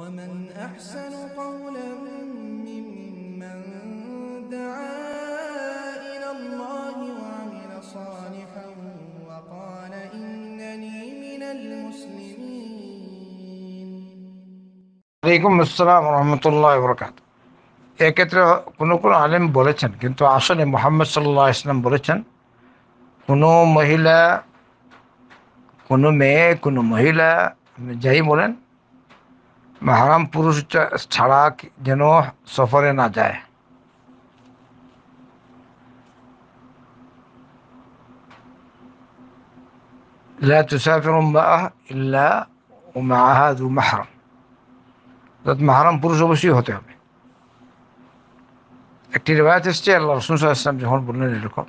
ومن أحسن قولا ممن دعا إلى الله وعمل صالحا وقال إنني من المسلمين عليكم السلام ورحمة الله وبركاته এক্ষেত্রে কোনো কোনো আলেম বলেছেন কিন্তু আসলে মোহাম্মদ সাল্লাহ ইসলাম বলেছেন কোনো মহিলা কোনো মেয়ে কোনো মহিলা যাই বলেন মাহারাম পুরুষ ছাড়া যেন সফরে না যায় لا تسافر امرأة إلا ومعها ذو محرم ذات محرم পুরুষ অবশ্যই হতে হবে একটি রেওয়ায়ত এসছে আল্লাহ রসুল সাল্লাম যখন বললেন এরকম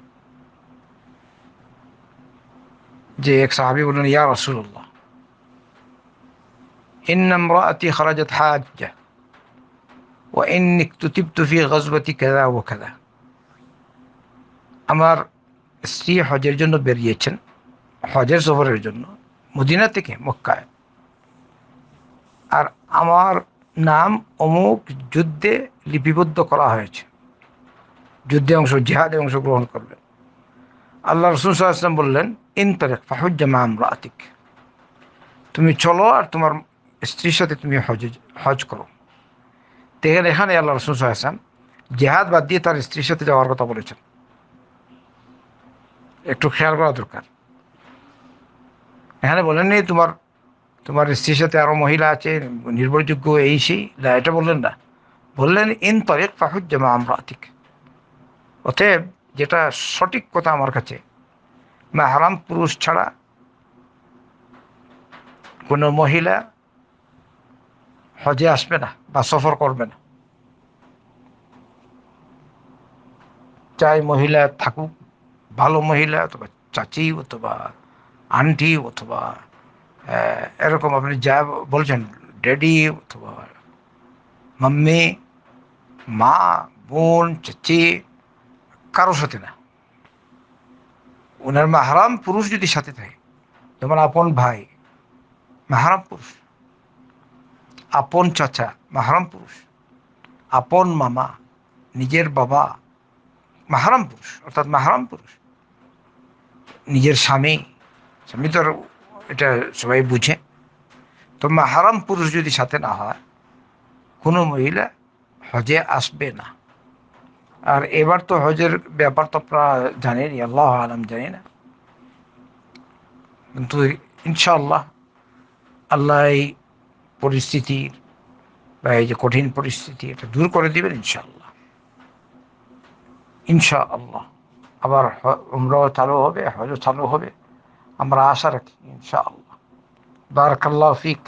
যে এক সাহাবি বললেন ইয়া রসুল্লাহ إن امرأتي خرجت حاجة وإني اكتتبت في غزوة كذا وكذا আমার স্ত্রী হজের জন্য বেরিয়েছেন হজের সফরের জন্য মদিনা থেকে মক্কায় আর আমার নাম অমুক যুদ্ধে লিপিবদ্ধ করা হয়েছে যুদ্ধে অংশ জেহাদে অংশগ্রহণ করবেন আল্লাহ রসুল সাল্লাম বললেন ইন তারেক ফাহুজ্জামা আমরা আতিক তুমি চলো আর তোমার স্ত্রীর সাথে তুমি হজ হজ করো দেখেন এখানে আল্লাহ রসুন সাহাশান জেহাদ বাদ দিয়ে তার স্ত্রীর সাথে যাওয়ার কথা বলেছেন একটু খেয়াল করা দরকার এখানে বলেননি তোমার তোমার স্ত্রীর সাথে আরও মহিলা আছে নির্ভরযোগ্য এই সেই না এটা বললেন না বললেন ইন তরেক ফাহুদ জামা আমরা আতিক অতএব যেটা সঠিক কথা আমার কাছে হারাম পুরুষ ছাড়া কোনো মহিলা হজে আসবে না বা সফর করবে না চাই মহিলা থাকুক ভালো মহিলা অথবা চাচি অথবা আন্টি অথবা এরকম আপনি যা বলছেন ড্যাডি অথবা মাম্মি মা বোন চাচি কারোর সাথে না ওনার মাহারাম পুরুষ যদি সাথে থাকে যেমন আপন ভাই মাহারাম পুরুষ আপন চাচা মাহারাম পুরুষ আপন মামা নিজের বাবা মাহারাম পুরুষ অর্থাৎ মাহারাম পুরুষ নিজের স্বামী স্বামী তো এটা সবাই বুঝে তো মাহারাম পুরুষ যদি সাথে না হয় কোনো মহিলা হজে আসবে না আর এবার তো হজের ব্যাপার তো আপনারা জানেনি আল্লাহ আলম জানি না কিন্তু ইনশাআল্লাহ আল্লাহ পরিস্থিতির বা এই যে কঠিন পরিস্থিতি এটা দূর করে দিবেন ইনশাআল্লাহ ইনশা আল্লাহ আবার উমরাও চালু হবে হজও চালু হবে আমরা আশা রাখি ইনশাআল্লাহ বারকাল্লাহ ফিক